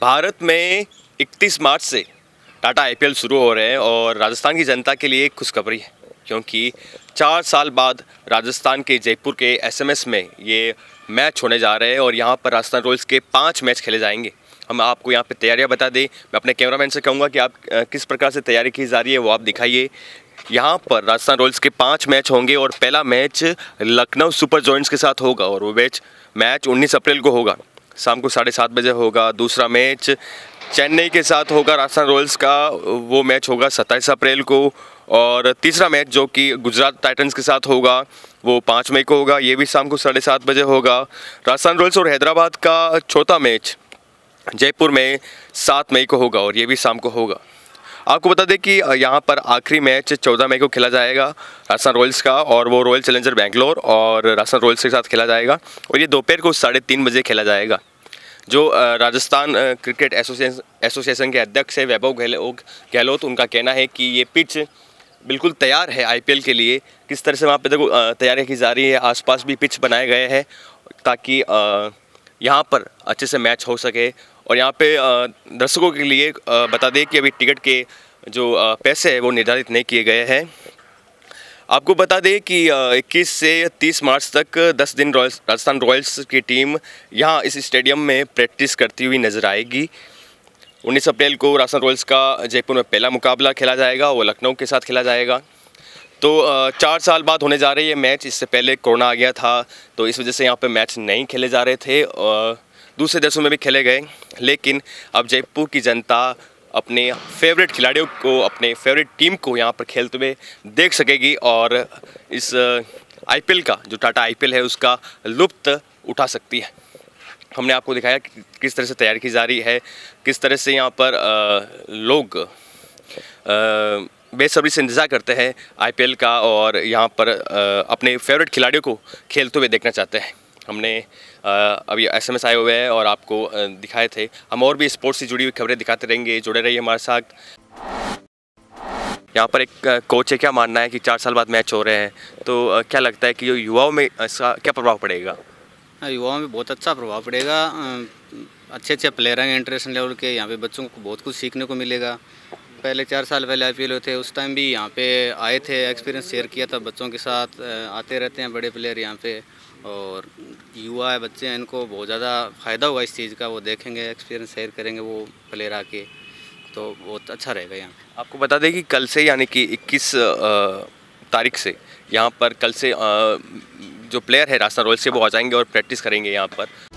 भारत में 31 मार्च से टाटा आईपीएल शुरू हो रहे हैं और राजस्थान की जनता के लिए खुशखबरी है क्योंकि चार साल बाद राजस्थान के जयपुर के एसएमएस में ये मैच होने जा रहे हैं और यहाँ पर राजस्थान रॉयल्स के पाँच मैच खेले जाएंगे हम आपको यहाँ पे तैयारियाँ बता दें मैं अपने कैमरामैन से कहूँगा कि आप किस प्रकार से तैयारी की जा रही है वो आप दिखाइए यहाँ पर राजस्थान रॉयल्स के पाँच मैच होंगे और पहला मैच लखनऊ सुपर जॉइंट्स के साथ होगा और वो मैच मैच 19 अप्रैल को होगा शाम को साढ़े सात बजे होगा दूसरा मैच चेन्नई के साथ होगा राजस्थान रॉयल्स का वो मैच होगा सत्ताईस अप्रैल को और तीसरा मैच जो कि गुजरात टाइटंस के साथ होगा वो पाँच मई को होगा ये भी शाम को साढ़े सात बजे होगा राजस्थान रॉयल्स और हैदराबाद का चौथा मैच जयपुर में सात मई को होगा और ये भी शाम को होगा आपको बता दें कि यहाँ पर आखिरी मैच चौदह मई को खेला जाएगा राजस्थान रॉयल्स का और वो रॉयल चैलेंजर बैंगलोर और राजस्थान रॉयल्स के साथ खेला जाएगा और ये दोपहर को साढ़े तीन बजे खेला जाएगा जो राजस्थान क्रिकेट एसोसिएशन एसोसिएशन के अध्यक्ष है वैभव गहलोत उनका कहना है कि ये पिच बिल्कुल तैयार है आईपीएल के लिए किस तरह से वहाँ पे देखो तैयारी की जा रही है आसपास भी पिच बनाए गए हैं ताकि यहाँ पर अच्छे से मैच हो सके और यहाँ पे दर्शकों के लिए बता दें कि अभी टिकट के जो पैसे हैं वो निर्धारित नहीं किए गए हैं आपको बता दें कि 21 से 30 मार्च तक 10 दिन रॉयल्स राजस्थान रॉयल्स की टीम यहाँ इस स्टेडियम में प्रैक्टिस करती हुई नजर आएगी 19 अप्रैल को राजस्थान रॉयल्स का जयपुर में पहला मुकाबला खेला जाएगा वो लखनऊ के साथ खेला जाएगा तो चार साल बाद होने जा रहे ये मैच इससे पहले कोरोना आ गया था तो इस वजह से यहाँ पर मैच नहीं खेले जा रहे थे दूसरे देशों में भी खेले गए लेकिन अब जयपुर की जनता अपने फेवरेट खिलाड़ियों को अपने फेवरेट टीम को यहाँ पर खेलते हुए देख सकेगी और इस आईपीएल uh, का जो टाटा आईपीएल है उसका लुप्त उठा सकती है हमने आपको दिखाया कि किस तरह से तैयारी की जा रही है किस तरह से यहाँ पर आ, uh, लोग uh, बेसब्री से इंतज़ार करते हैं आईपीएल का और यहाँ पर आ, अपने फेवरेट खिलाड़ियों को खेलते हुए देखना चाहते हैं हमने अभी एस एम एस आए हुए हैं और आपको दिखाए थे हम और भी स्पोर्ट्स से जुड़ी हुई खबरें दिखाते रहेंगे जुड़े रहिए हमारे साथ यहाँ पर एक कोच है क्या मानना है कि चार साल बाद मैच हो रहे हैं तो क्या लगता है कि जो युवाओं में इसका क्या प्रभाव पड़ेगा हाँ, युवाओं में बहुत अच्छा प्रभाव पड़ेगा अच्छे अच्छे प्लेयर हैं इंटरनेशनल लेवल के यहाँ पे बच्चों को बहुत कुछ सीखने को मिलेगा पहले चार साल पहले आई पी थे उस टाइम भी यहाँ पे आए थे एक्सपीरियंस शेयर किया था बच्चों के साथ आते रहते हैं बड़े प्लेयर यहाँ पे और युवा है बच्चे हैं इनको बहुत ज़्यादा फ़ायदा होगा इस चीज़ का वो देखेंगे एक्सपीरियंस शेयर करेंगे वो प्लेयर आके तो बहुत अच्छा रहेगा यहाँ आपको बता दें कि कल से यानी कि 21 तारीख से यहाँ पर कल से जो प्लेयर है राजस्थान रॉयल्स से वो आ जाएंगे और प्रैक्टिस करेंगे यहाँ पर